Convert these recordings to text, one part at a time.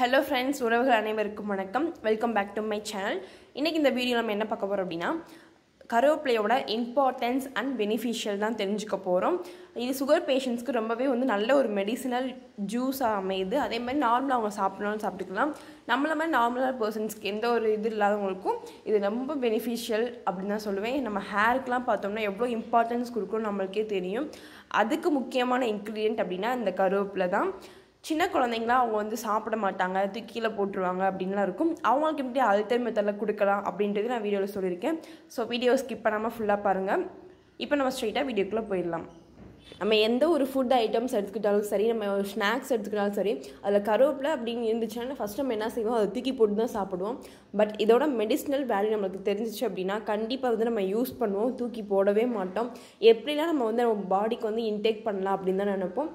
hello friends உறவுகள் அனைவருக்கும் வணக்கம் welcome back to my channel இன்றைக்கி இந்த வீடியோ நம்ம என்ன பார்க்க போகிறோம் அப்படின்னா கருவேப்பிலையோட இம்பார்ட்டன்ஸ் அண்ட் பெனிஃபிஷியல் தான் தெரிஞ்சுக்க போகிறோம் இது சுகர் பேஷண்ட்ஸ்க்கு ரொம்பவே வந்து நல்ல ஒரு மெடிசினல் ஜூஸாக அமையுது அதே மாதிரி நார்மலாக அவங்க சாப்பிட்ணும்னு சாப்பிட்டுக்கலாம் நம்மள மாதிரி நார்மலாக பர்சன்ஸ்க்கு எந்த ஒரு இது இல்லாதவங்களுக்கும் இது ரொம்ப பெனிஃபிஷியல் அப்படின்னு தான் சொல்லுவேன் நம்ம ஹேருக்கெலாம் பார்த்தோம்னா எவ்வளோ இம்பார்ட்டன்ஸ் கொடுக்கணும் நம்மளுக்கே தெரியும் அதுக்கு முக்கியமான இன்க்ரீடியன்ட் அப்படின்னா இந்த கருவேப்பிலை தான் சின்ன குழந்தைங்களாம் அவங்க வந்து சாப்பிட மாட்டாங்க தூக்கி போட்டுருவாங்க அப்படின்லாம் இருக்கும் அவங்களுக்கு எப்படி அல்டர் மெத்தடில் கொடுக்கலாம் அப்படின்றது நான் வீடியோவில் சொல்லியிருக்கேன் ஸோ வீடியோ ஸ்கிப் பண்ணாமல் ஃபுல்லாக பாருங்கள் இப்போ நம்ம ஸ்ட்ரெயிட்டாக வீடியோக்குள்ளே போயிடலாம் நம்ம எந்த ஒரு ஃபுட் ஐட்டம்ஸ் எடுத்துக்கிட்டாலும் சரி நம்ம ஒரு ஸ்நாக்ஸ் எடுத்துக்கிட்டாலும் சரி அதில் கருவேப்பிலை அப்படின்னு இருந்துச்சுன்னா ஃபஸ்ட் நம்ம என்ன செய்வோம் அதை தூக்கி போட்டு தான் சாப்பிடுவோம் பட் இதோட மெடிசினல் வேல்யூ நம்மளுக்கு தெரிஞ்சிச்சு அப்படின்னா கண்டிப்பாக வந்து நம்ம யூஸ் பண்ணுவோம் தூக்கி போடவே மாட்டோம் எப்படிலாம் நம்ம வந்து நம்ம பாடிக்கு வந்து இன்டேக் பண்ணலாம் அப்படின்னு தான் நினைப்போம்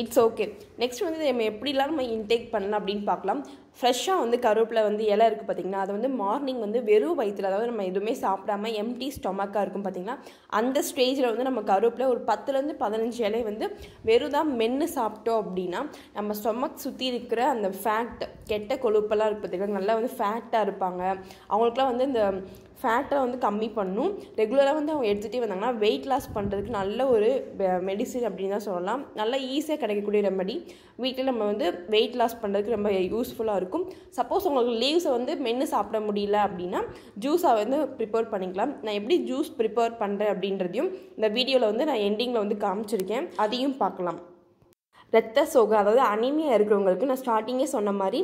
இட்ஸ் ஓகே நெக்ஸ்ட் வந்து நம்ம எப்படிலாம் நம்ம இன்டேக் பண்ணலாம் அப்படின்னு பார்க்கலாம் ஃப்ரெஷ்ஷாக வந்து கருவேப்பில் வந்து இலை இருக்குது பார்த்திங்கன்னா அதை வந்து மார்னிங் வந்து வெறும் வயிற்றில் அதாவது நம்ம எதுவுமே சாப்பிடாம எம்டி ஸ்டொமக்காக இருக்கும் பார்த்திங்கன்னா அந்த ஸ்டேஜில் வந்து நம்ம கருவேப்பில் ஒரு பத்துலேருந்து பதினஞ்சு இலை வந்து வெறும் தான் மென்று சாப்பிட்டோம் அப்படின்னா நம்ம ஸ்டொமக் சுற்றி இருக்கிற அந்த ஃபேட் கெட்ட கொழுப்பெல்லாம் இருக்குது பார்த்திங்கன்னா நல்லா வந்து ஃபேட்டாக இருப்பாங்க அவங்களுக்குலாம் வந்து இந்த ஃபேட்டை வந்து கம்மி பண்ணும் ரெகுலராக வந்து அவங்க எடுத்துகிட்டே வந்தாங்கன்னா வெயிட் லாஸ் பண்ணுறதுக்கு நல்ல ஒரு மெடிசின் அப்படின்னு தான் சொல்லலாம் நல்லா ஈஸியாக கிடைக்கக்கூடிய ரெமடி வீட்டில் நம்ம வந்து வெயிட் லாஸ் பண்ணுறதுக்கு ரொம்ப யூஸ்ஃபுல்லாக இருக்கும் சப்போஸ் உங்களுக்கு லீவ்ஸை வந்து மென்று சாப்பிட முடியல அப்படின்னா ஜூஸாக வந்து ப்ரிப்பேர் பண்ணிக்கலாம் நான் எப்படி ஜூஸ் ப்ரிப்பேர் பண்ணுறேன் அப்படின்றதையும் இந்த வீடியோவில் வந்து நான் எண்டிங்கில் வந்து காமிச்சிருக்கேன் அதையும் பார்க்கலாம் ரத்த சோகம் அதாவது அனிமியா இருக்கிறவங்களுக்கு நான் ஸ்டார்டிங்கே சொன்ன மாதிரி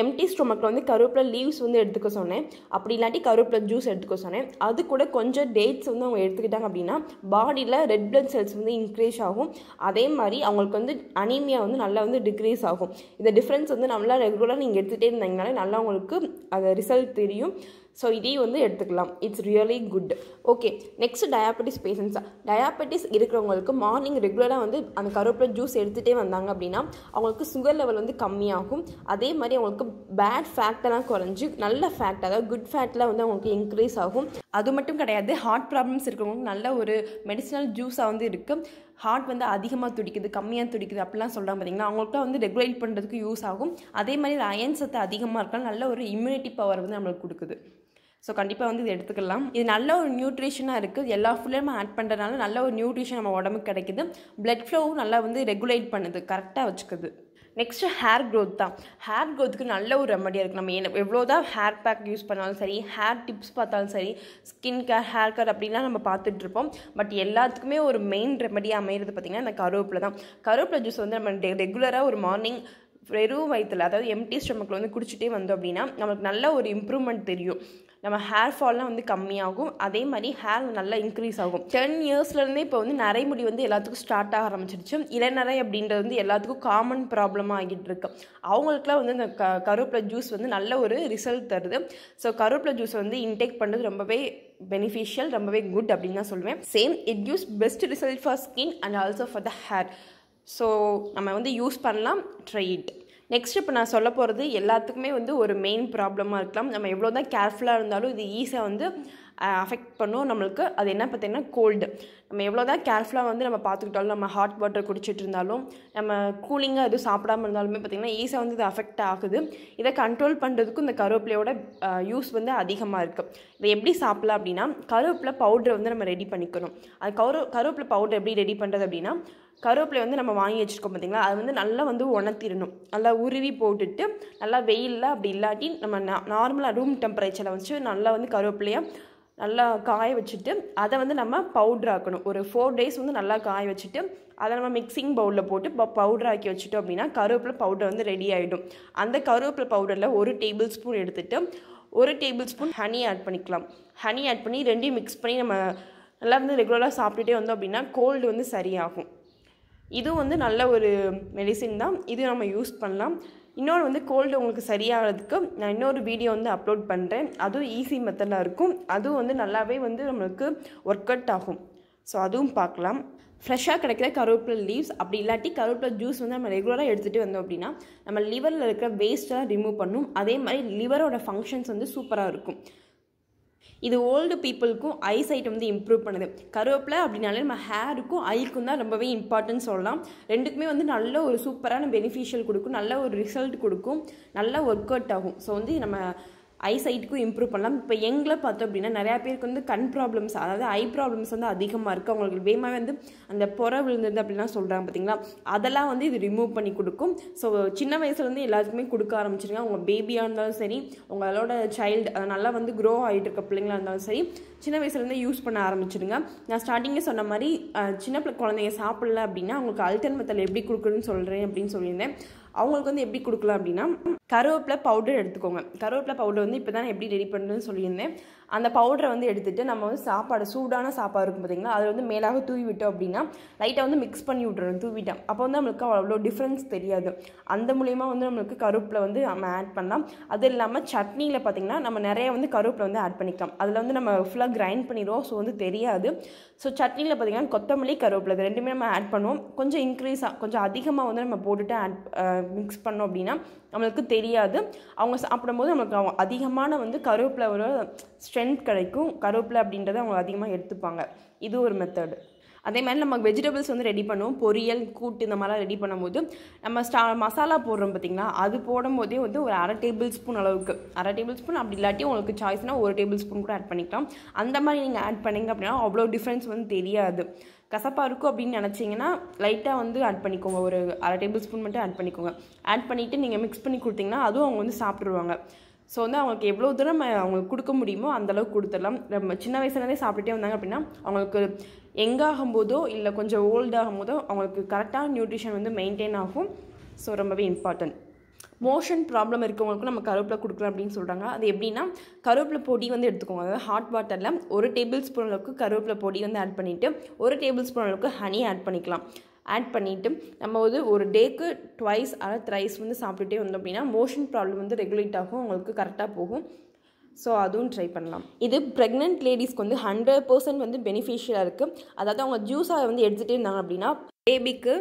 எம்டி ஸ்டொமக்கில் வந்து கருவேப்பில லீவ்ஸ் வந்து எடுத்துக்க சொன்னேன் அப்படி இல்லாட்டி கருவேப்பிலை ஜூஸ் எடுத்துக்க சொன்னேன் அது கூட கொஞ்சம் டேட்ஸ் வந்து அவங்க எடுத்துக்கிட்டாங்க அப்படின்னா பாடியில் ரெட் பிளட் செல்ஸ் வந்து இன்க்ரீஸ் ஆகும் அதே மாதிரி அவங்களுக்கு வந்து அனிமியா வந்து நல்லா வந்து டிக்ரீஸ் ஆகும் இந்த டிஃப்ரென்ஸ் வந்து நல்லா ரெகுலராக நீங்கள் எடுத்துகிட்டே இருந்தீங்கனாலே நல்லா அவங்களுக்கு அதை ரிசல்ட் தெரியும் ஸோ இதையும் வந்து எடுத்துக்கலாம் it's really good okay next diabetes பேஷண்ட்ஸாக டயாபெட்டிஸ் இருக்கிறவங்களுக்கு மார்னிங் ரெகுலராக வந்து அந்த கருவேப்பிலை ஜூஸ் எடுத்துகிட்டே வந்தாங்க அப்படின்னா அவங்களுக்கு சுகர் லெவல் வந்து கம்மியாகும் அதே மாதிரி அவங்களுக்கு பேட் ஃபேட்டெல்லாம் குறைஞ்சி நல்ல ஃபேட் அதாவது குட் ஃபேட்டில் வந்து அவங்களுக்கு இன்க்ரீஸ் ஆகும் அது மட்டும் கிடையாது ஹார்ட் ப்ராப்ளம்ஸ் இருக்கிறவங்களுக்கு நல்ல ஒரு மெடிசினல் ஜூஸாக வந்து இருக்குது ஹார்ட் வந்து அதிகமாக துடிக்குது கம்மியாக துடிக்குது அப்படிலாம் சொல்கிறாங்க பார்த்தீங்கன்னா அவங்களுக்கு வந்து ரெகுலேட் பண்ணுறதுக்கு யூஸ் ஆகும் அதே மாதிரி அயன் சத்து அதிகமாக இருக்கலாம் நல்ல ஒரு இம்யூனிட்டி பவர் வந்து நம்மளுக்கு கொடுக்குது ஸோ கண்டிப்பாக வந்து இது எடுத்துக்கலாம் இது நல்ல ஒரு நியூட்ரிஷனாக இருக்குது எல்லா ஃபுல்லையும் ஆட் பண்ணுறதுனால நல்ல ஒரு நியூட்ரிஷன் நம்ம உடம்புக்கு கிடைக்குது பிளட் ஃப்ளோவும் நல்லா வந்து ரெகுலேட் பண்ணுது கரெக்டாக வச்சுக்குது நெக்ஸ்ட்டு ஹேர் க்ரோத் தான் ஹேர் க்ரோத்துக்கு நல்ல ஒரு ரெமடியாக இருக்குது நம்ம என்ன எவ்வளோ தான் ஹேர் பேக் யூஸ் பண்ணாலும் சரி ஹேர் டிப்ஸ் பார்த்தாலும் சரி ஸ்கின் கேர் ஹேர் கேர் அப்படின்லாம் நம்ம பார்த்துட்ருப்போம் பட் எல்லாத்துக்குமே ஒரு மெயின் ரெமடியாக அமைகிறது பார்த்திங்கன்னா இந்த கருவேப்பிலை தான் கருவேப்பிலை ஜூஸ் வந்து நம்ம ரெகுலராக ஒரு மார்னிங் வெறும் வயிற்றில் அதாவது எம்டி ஸ்டொமக்கில் வந்து குடிச்சிட்டே வந்தோம் அப்படின்னா நமக்கு நல்ல ஒரு இம்ப்ரூவ்மெண்ட் தெரியும் நம்ம ஹேர் ஃபால்லாம் வந்து கம்மியாகும் அதே மாதிரி ஹேர் நல்லா இன்க்ரீஸ் ஆகும் டென் இயர்ஸ்லேருந்தே இப்போ வந்து நரைமுடி வந்து எல்லாத்துக்கும் ஸ்டார்ட் ஆக ஆரம்பிச்சிருச்சு இளநரை அப்படின்றது வந்து எல்லாத்துக்கும் காமன் ப்ராப்ளமாக ஆகிட்டு இருக்கு அவங்களுக்குலாம் வந்து இந்த க கருவேப்பிலை ஜூஸ் வந்து நல்ல ஒரு ரிசல்ட் தருது ஸோ கருவேப்பிலை ஜூஸ் வந்து இன்டேக் பண்ணுறது ரொம்பவே பெனிஃபிஷியல் ரொம்பவே குட் அப்படின்னு தான் சொல்லுவேன் same it use best result for skin and also for the hair so நம்ம வந்து யூஸ் பண்ணலாம் ட்ரை இட் நெக்ஸ்ட் இப்போ நான் சொல்ல போகிறது எல்லாத்துக்குமே வந்து ஒரு மெயின் ப்ராப்ளமாக இருக்கலாம் நம்ம எவ்வளோ தான் கேர்ஃபுல்லாக இருந்தாலும் இது ஈஸியாக வந்து அஃபெக்ட் பண்ணும் நம்மளுக்கு அது என்ன பார்த்திங்கன்னா கோல்டு நம்ம எவ்வளோ தான் கேர்ஃபுல்லாக வந்து நம்ம பார்த்துக்கிட்டாலும் நம்ம ஹாட் வாட்டர் குடிச்சிட்டு இருந்தாலும் நம்ம கூலிங்காக எதுவும் சாப்பிடாம இருந்தாலுமே பார்த்திங்கன்னா ஈஸியாக வந்து இது அஃபெக்ட் ஆகுது இதை கண்ட்ரோல் பண்ணுறதுக்கும் இந்த கருவேப்பிலையோட யூஸ் வந்து அதிகமாக இருக்குது இதை எப்படி சாப்பிட்லாம் அப்படின்னா கருவேப்பிலை பவுடரை வந்து நம்ம ரெடி பண்ணிக்கணும் அது கரு கருவேப்பிலை பவுடர் எப்படி ரெடி பண்ணுறது அப்படின்னா கருவேப்பிலை வந்து நம்ம வாங்கி வச்சுருக்கோம் பார்த்திங்களா அது வந்து நல்லா வந்து உணர்த்திடணும் நல்லா உருவி போட்டுட்டு நல்லா வெயிலில் அப்படி இல்லாட்டி நம்ம நார்மலாக ரூம் டெம்பரேச்சரில் வச்சு நல்லா வந்து கருவேப்பிலையை நல்லா காய வச்சுட்டு அதை வந்து நம்ம பவுட்ரு ஆக்கணும் ஒரு ஃபோர் டேஸ் வந்து நல்லா காய வச்சுட்டு அதை நம்ம மிக்சிங் பவுலில் போட்டு பவுடர் ஆக்கி வச்சுட்டோம் அப்படின்னா கருவேப்பிலை பவுடர் வந்து ரெடி ஆகிடும் அந்த கருவேப்பிலை பவுடரில் ஒரு டேபிள் ஸ்பூன் எடுத்துகிட்டு ஒரு டேபிள் ஸ்பூன் ஹனி ஆட் பண்ணிக்கலாம் ஹனி ஆட் பண்ணி ரெண்டையும் மிக்ஸ் பண்ணி நம்ம நல்லா வந்து ரெகுலராக சாப்பிட்டுட்டே வந்தோம் அப்படின்னா கோல்டு வந்து சரியாகும் இதுவும் வந்து நல்ல ஒரு மெடிசின் தான் இது நம்ம யூஸ் பண்ணலாம் இன்னொரு வந்து கோல்டு உங்களுக்கு சரியாகிறதுக்கு நான் இன்னொரு வீடியோ வந்து அப்லோட் பண்ணுறேன் அதுவும் ஈஸி மெத்தடாக இருக்கும் அதுவும் வந்து நல்லாவே வந்து நம்மளுக்கு ஒர்க் அவுட் ஆகும் ஸோ அதுவும் பார்க்கலாம் ஃப்ரெஷ்ஷாக கிடைக்கிற கருவேப்பிலை லீவ்ஸ் அப்படி இல்லாட்டி கருவேப்பிலை ஜூஸ் வந்து நம்ம ரெகுலராக எடுத்துகிட்டு வந்தோம் அப்படின்னா நம்ம லிவரில் இருக்கிற வேஸ்ட்டெல்லாம் ரிமூவ் பண்ணும் அதே மாதிரி லிவரோட ஃபங்க்ஷன்ஸ் வந்து சூப்பராக இருக்கும் இது ஓல்டு பீப்புளுக்கும் ஐசைட் வந்து இம்ப்ரூவ் பண்ணுது கருவேப்பிலை அப்படின்னாலே நம்ம ஹேருக்கும் ஐக்கும் தான் ரொம்பவே இம்பார்ட்டன்ட் சொல்லலாம் ரெண்டுக்குமே வந்து நல்ல ஒரு சூப்பரான பெனிஃபிஷியல் கொடுக்கும் நல்ல ஒரு ரிசல்ட் கொடுக்கும் நல்லா ஒர்க் அவுட் ஆகும் ஸோ வந்து நம்ம ஐ சைட்டுக்கும் இம்ப்ரூவ் பண்ணலாம் இப்போ எங்களை பார்த்தோம் அப்படின்னா நிறையா பேருக்கு வந்து கண் ப்ராப்ளம்ஸ் அதாவது ஐ ப்ராப்ளம்ஸ் வந்து அதிகமாக இருக்குது அவங்களுக்கு வேமாக வந்து அந்த புற விழுந்துருந்து அப்படிலாம் சொல்கிறாங்க பார்த்தீங்களா அதெல்லாம் வந்து இது ரிமூவ் பண்ணி கொடுக்கும் ஸோ சின்ன வயசுலேருந்து எல்லாத்துக்குமே கொடுக்க ஆரம்பிச்சிருங்க அவங்க பேபியாக இருந்தாலும் சரி உங்களோட சைல்டு அதை நல்லா வந்து க்ரோ ஆகிட்டு இருக்க பிள்ளைங்களாக இருந்தாலும் சரி சின்ன வயசுலேருந்து யூஸ் பண்ண ஆரம்பிச்சிருங்க நான் ஸ்டார்டிங்கே சொன்ன மாதிரி சின்ன குழந்தைங்க சாப்பிடல அப்படின்னா அவங்களுக்கு அல்டன் மெத்தல் எப்படி கொடுக்குறதுன்னு சொல்கிறேன் அப்படின்னு சொல்லியிருந்தேன் அவங்களுக்கு வந்து எப்படி கொடுக்கலாம் அப்படின்னா கருவேப்பிலை பவுடர் எடுத்துக்கோங்க கருவேப்பிலை பவுடர் வந்து இப்போ தான் எப்படி ரெடி பண்ணுறதுன்னு சொல்லியிருந்தேன் அந்த பவுடரை வந்து எடுத்துகிட்டு நம்ம வந்து சாப்பாடு சூடான சாப்பாடு இருக்கும் பார்த்திங்களா அதில் வந்து மேலாக தூவி விட்டோம் அப்படின்னா லைட்டாக வந்து மிக்ஸ் பண்ணி விட்டுறோம் தூவிட்டோம் அப்போ வந்து நம்மளுக்கு அவ்வளோ டிஃப்ரென்ஸ் தெரியாது அந்த மூலியமாக வந்து நம்மளுக்கு கருப்பில் வந்து நம்ம ஆட் பண்ணலாம் அது இல்லாமல் சட்னியில் பார்த்திங்கன்னா நம்ம நிறைய வந்து கருப்பில் வந்து ஆட் பண்ணிக்கலாம் அதில் வந்து நம்ம ஃபுல்லாக கிரைண்ட் பண்ணிடுவோம் ஸோ வந்து தெரியாது ஸோ சட்னியில் பார்த்திங்கன்னா கொத்தமல்லி கருவேப்பில் இது ரெண்டுமே நம்ம ஆட் பண்ணுவோம் கொஞ்சம் இன்க்ரீஸாக கொஞ்சம் அதிகமாக வந்து நம்ம போட்டுட்டு ஆட் மிக்ஸ் பண்ணோம் அப்படின்னா நம்மளுக்கு தெரியாது அவங்க சாப்பிடும்போது நம்மளுக்கு அதிகமான வந்து கருவேப்பில் ஸ்ட்ரென்த் கிடைக்கும் கருவேப்பிலை அப்படின்றத அவங்க அதிகமாக எடுத்துப்பாங்க இது ஒரு மெத்தடு அதே மாதிரி நம்ம வெஜிடபிள்ஸ் வந்து ரெடி பண்ணுவோம் பொரியல் கூட்டு இந்த மாதிரிலாம் ரெடி பண்ணும்போது நம்ம ஸ்டா மசாலா போடுறோம் பார்த்திங்களா அது போடும்போதே வந்து ஒரு அரை டேபிள் ஸ்பூன் அளவுக்கு அரை டேபிள் ஸ்பூன் அப்படி இல்லாட்டி உங்களுக்கு சாய்ஸ்னால் ஒரு டேபிள் ஸ்பூன் கூட ஆட் பண்ணிக்கலாம் அந்த மாதிரி நீங்கள் ஆட் பண்ணிங்க அப்படின்னா அவ்வளோ டிஃப்ரென்ஸ் வந்து தெரியாது கசப்பாக இருக்கும் அப்படின்னு நினச்சிங்கன்னா லைட்டாக வந்து ஆட் பண்ணிக்கோங்க ஒரு அரை டேபிள் ஸ்பூன் மட்டும் ஆட் பண்ணிக்கோங்க ஆட் பண்ணிவிட்டு நீங்கள் மிக்ஸ் பண்ணி கொடுத்தீங்கன்னா அதுவும் அவங்க வந்து சாப்பிட்ருவாங்க ஸோ வந்து அவங்களுக்கு எவ்வளோ தூரம் அவங்களுக்கு கொடுக்க முடியுமோ அந்தளவுக்கு கொடுத்துடலாம் நம்ம சின்ன வயசுலேருந்தே சாப்பிட்டுட்டே வந்தாங்க அப்படின்னா அவங்களுக்கு எங்காகும் போதோ இல்லை கொஞ்சம் ஓல்டாகும் போதோ அவங்களுக்கு கரெக்டாக நியூட்ரிஷன் வந்து மெயின்டைன் ஆகும் ஸோ ரொம்பவே இம்பார்ட்டன்ட் மோஷன் ப்ராப்ளம் இருக்கவங்களுக்கும் நம்ம கருவேப்பிலை கொடுக்கலாம் அப்படின்னு சொல்கிறாங்க அது எப்படின்னா கருவேப்பிலை பொடி வந்து எடுத்துக்கோங்க அதாவது ஹாட் வாட்டரில் ஒரு டேபிள் ஸ்பூன் அளவுக்கு கருவேப்பிலை பொடி வந்து ஆட் பண்ணிவிட்டு ஒரு டேபிள் ஸ்பூன் அளவுக்கு ஹனி ஆட் பண்ணிக்கலாம் ஆட் பண்ணிவிட்டு நம்ம வந்து ஒரு டேக்கு ட்வைஸ் அதாவது த்ரைஸ் வந்து சாப்பிட்டுட்டே வந்தோம் அப்படின்னா மோஷன் ப்ராப்ளம் வந்து ரெகுலேட் ஆகும் உங்களுக்கு கரெக்டாக போகும் ஸோ அதுவும் ட்ரை பண்ணலாம் இது ப்ரெக்னென்ட் லேடிஸ்க்கு வந்து ஹண்ட்ரட் பர்சன்ட் வந்து பெனிஃபிஷியலாக இருக்குது அதாவது அவங்க ஜூஸாக வந்து எடுத்துகிட்டே இருந்தாங்க அப்படின்னா பேபிக்கு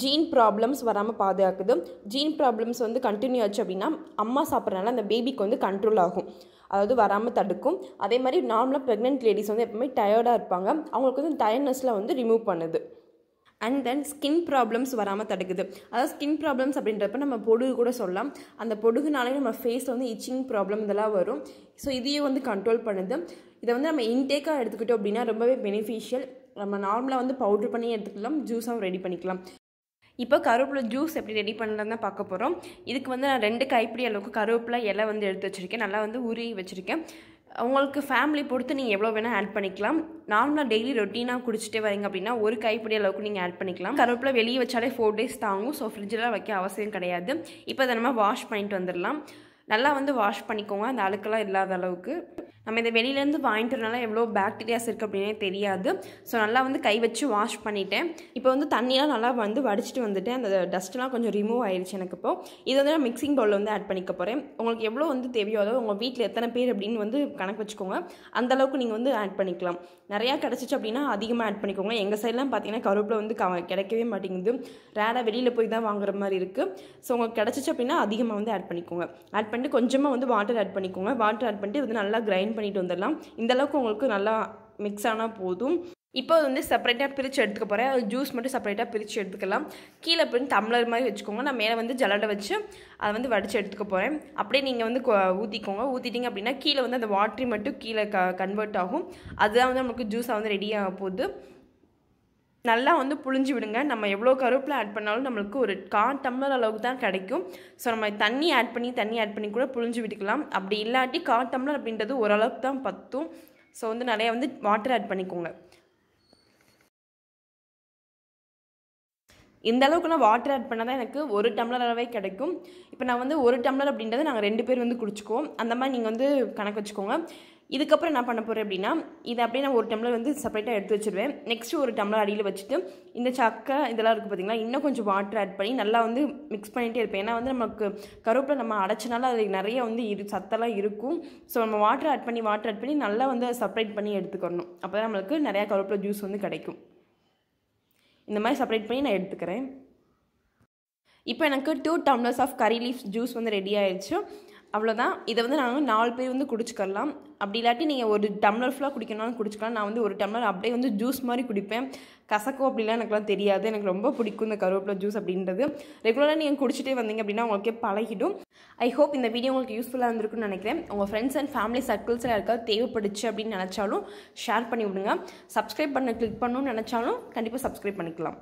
ஜீன் ப்ராப்ளம்ஸ் வராமல் பாதுகாக்குது ஜீன் ப்ராப்ளம்ஸ் வந்து கண்டினியூ ஆச்சு அப்படின்னா அம்மா சாப்பிட்றனால அந்த பேபிக்கு வந்து கண்ட்ரோல் ஆகும் அதாவது வராமல் தடுக்கும் அதே மாதிரி நார்மலாக ப்ரெக்னென்ட் லேடிஸ் வந்து எப்பவுமே டயர்டாக இருப்பாங்க அவங்களுக்கு வந்து டயர்ட்னஸ்லாம் வந்து ரிமூவ் பண்ணுது அண்ட் தென் ஸ்கின் ப்ராப்ளம்ஸ் வராமல் தடுக்குது அதாவது ஸ்கின் ப்ராப்ளம்ஸ் அப்படின்றப்ப நம்ம பொடுகு கூட சொல்லலாம் அந்த பொடுகுனாலே நம்ம ஃபேஸில் வந்து இச்சிங் ப்ராப்ளம் இதெல்லாம் வரும் ஸோ இதையும் வந்து கண்ட்ரோல் பண்ணுது இதை வந்து நம்ம இன்டேக்காக எடுத்துக்கிட்டோம் அப்படின்னா ரொம்பவே பெனிஃபிஷியல் நம்ம நார்மலாக வந்து பவுட்ரு பண்ணி எடுத்துக்கலாம் ஜூஸாகவும் ரெடி பண்ணிக்கலாம் இப்போ கருவேப்பிலை ஜூஸ் எப்படி ரெடி பண்ணலான்னு தான் பார்க்க போகிறோம் இதுக்கு வந்து நான் ரெண்டு கைப்பிடி அளவுக்கு கருவேப்பிலை இலை வந்து எடுத்து வச்சுருக்கேன் நல்லா வந்து உருகி வச்சுருக்கேன் உங்களுக்கு ஃபேமிலி பொறுத்து நீங்கள் எவ்வளோ வேணால் ஆட் பண்ணிக்கலாம் நார்மலாக டெய்லி ரொட்டீனாக குடிச்சிட்டே வரீங்க அப்படின்னா ஒரு கைப்பிடி அளவுக்கு நீங்கள் ஆட் பண்ணிக்கலாம் கருவேப்பிலை வெளியே வச்சாலே ஃபோர் டேஸ் தாங்கும் ஸோ ஃப்ரிட்ஜில் வைக்க அவசியம் கிடையாது இப்போ அதை நம்ம வாஷ் பண்ணிட்டு வந்துடலாம் நல்லா வந்து வாஷ் பண்ணிக்கோங்க அந்த அழுக்கெல்லாம் இல்லாத அளவுக்கு நம்ம இதை வெளியிலேருந்து வாங்கிட்டு எவ்வளோ பேக்டீரியாஸ் இருக்குது அப்படின்னே தெரியாது ஸோ நல்லா வந்து கை வச்சு வாஷ் பண்ணிட்டேன் இப்போ வந்து தண்ணியெலாம் நல்லா வந்து வடிச்சிட்டு வந்துட்டு அந்த டஸ்ட்டெலாம் கொஞ்சம் ரிமூவ் ஆயிடுச்சு எனக்கு இப்போது இது வந்து நான் மிக்சிங் பவுலில் வந்து ஆட் பண்ணிக்க போகிறேன் உங்களுக்கு எவ்வளோ வந்து தேவையோ அதாவது உங்கள் வீட்டில் எத்தனை பேர் அப்படின்னு வந்து கணக்கு வச்சுக்கோங்க அந்தளவுக்கு நீங்கள் வந்து ஆட் பண்ணிக்கலாம் நிறையா கிடச்சிச்சு அப்படின்னா அதிகமாக ஆட் பண்ணிக்கோங்க எங்கள் சைட்லாம் பார்த்தீங்கன்னா கருவேப்பில் வந்து கிடைக்கவே மாட்டேங்குது ரேராக வெளியில் போய் தான் வாங்குற மாதிரி இருக்குது ஸோ உங்களுக்கு கிடச்சிச்சு அப்படின்னா அதிகமாக வந்து ஆட் பண்ணிக்கோங்க ஆட் பண்ணிட்டு கொஞ்சமாக வந்து வாட்டர் ஆட் பண்ணிக்கோங்க வாட்டர் ஆட் பண்ணிட்டு வந்து நல்லா கிரைண்ட் கிரைண்ட் பண்ணிட்டு வந்துடலாம் இந்தளவுக்கு உங்களுக்கு நல்லா மிக்ஸ் ஆனால் போதும் இப்போ வந்து செப்பரேட்டாக பிரித்து எடுத்துக்க போகிறேன் அது ஜூஸ் மட்டும் செப்பரேட்டாக பிரித்து எடுத்துக்கலாம் கீழே பின் தம்ளர் மாதிரி வச்சுக்கோங்க நான் மேலே வந்து ஜலடை வச்சு அதை வந்து வடித்து எடுத்துக்க போகிறேன் அப்படியே நீங்கள் வந்து ஊற்றிக்கோங்க ஊற்றிட்டிங்க அப்படின்னா கீழே வந்து அந்த வாட்ரி மட்டும் கீழே க கன்வெர்ட் ஆகும் அதுதான் வந்து நமக்கு ஜூஸாக வந்து ரெடி ஆக போகுது நல்லா வந்து புழிஞ்சு விடுங்க நம்ம எவ்வளோ கருப்பில் ஆட் பண்ணாலும் நம்மளுக்கு ஒரு கா டம்ளர் அளவுக்கு தான் கிடைக்கும் ஸோ நம்ம தண்ணி ஆட் பண்ணி தண்ணி ஆட் பண்ணி கூட புழிஞ்சு விட்டுக்கலாம் அப்படி இல்லாட்டி கா டம்ளர் அப்படின்றது ஓரளவுக்கு தான் பத்தும் ஸோ வந்து நிறையா வந்து வாட்டர் ஆட் பண்ணிக்கோங்க இந்த அளவுக்கு நான் வாட்டர் ஆட் பண்ணால் தான் எனக்கு ஒரு டம்ளர் அளவே கிடைக்கும் இப்போ நான் வந்து ஒரு டம்ளர் அப்படின்றத நாங்கள் ரெண்டு பேர் வந்து குடிச்சிக்குவோம் அந்த மாதிரி நீங்கள் வந்து கணக்கு வச்சுக்கோங்க இதுக்கப்புறம் என்ன பண்ண போகிறேன் அப்படின்னா இதை அப்படியே நான் ஒரு டம்ளர் வந்து செப்பரேட்டாக எடுத்து வச்சுருவேன் நெக்ஸ்ட்டு ஒரு டம்ளர் அடியில் வச்சுட்டு இந்த சக்கை இதெல்லாம் இருக்குது பார்த்திங்களா இன்னும் கொஞ்சம் வாட்டர் ஆட் பண்ணி நல்லா வந்து மிக்ஸ் பண்ணிகிட்டே இருப்பேன் ஏன்னா வந்து நமக்கு கருப்பில் நம்ம அடைச்சனால அது நிறைய வந்து இரு சத்தெல்லாம் இருக்கும் ஸோ நம்ம வாட்டர் ஆட் பண்ணி வாட்டர் ஆட் பண்ணி நல்லா வந்து செப்பரேட் பண்ணி எடுத்துக்கணும் அப்போ தான் நம்மளுக்கு நிறையா கருவேப்பில் ஜூஸ் வந்து கிடைக்கும் இந்த மாதிரி செப்பரேட் பண்ணி நான் எடுத்துக்கிறேன் இப்போ எனக்கு two tumblers of curry leaf juice வந்து ரெடி ஆயிடுச்சு அவ்வளோதான் இதை வந்து நாங்கள் நாலு பேர் வந்து குடிச்சிக்கலாம் அப்படி இல்லாட்டி நீங்கள் ஒரு டம்ளர் ஃபுல்லாக குடிக்கணும்னு குடிச்சிக்கலாம் நான் வந்து ஒரு டம்ளர் அப்படியே வந்து ஜூஸ் மாதிரி குடிப்பேன் கசக்கோ அப்படிலாம் எனக்குலாம் தெரியாது எனக்கு ரொம்ப பிடிக்கும் இந்த கருவேப்பிலை ஜூஸ் அப்படின்றது ரெகுலராக நீங்கள் குடிச்சிட்டே வந்தீங்க அப்படின்னா உங்களுக்கே பழகிடும் ஐ ஹோப் இந்த வீடியோ உங்களுக்கு யூஸ்ஃபுல்லாக இருந்திருக்குன்னு நினைக்கிறேன் உங்கள் ஃப்ரெண்ட்ஸ் அண்ட் ஃபேமிலி சர்க்கிள்ஸில் யாருக்காவது தேவைப்படுச்சு அப்படின்னு நினச்சாலும் ஷேர் பண்ணி விடுங்க சப்ஸ்கிரைப் பண்ண கிளிக் பண்ணணும்னு நினச்சாலும் கண்டிப்பாக சப்ஸ்கிரைப் பண்ணிக்கலாம்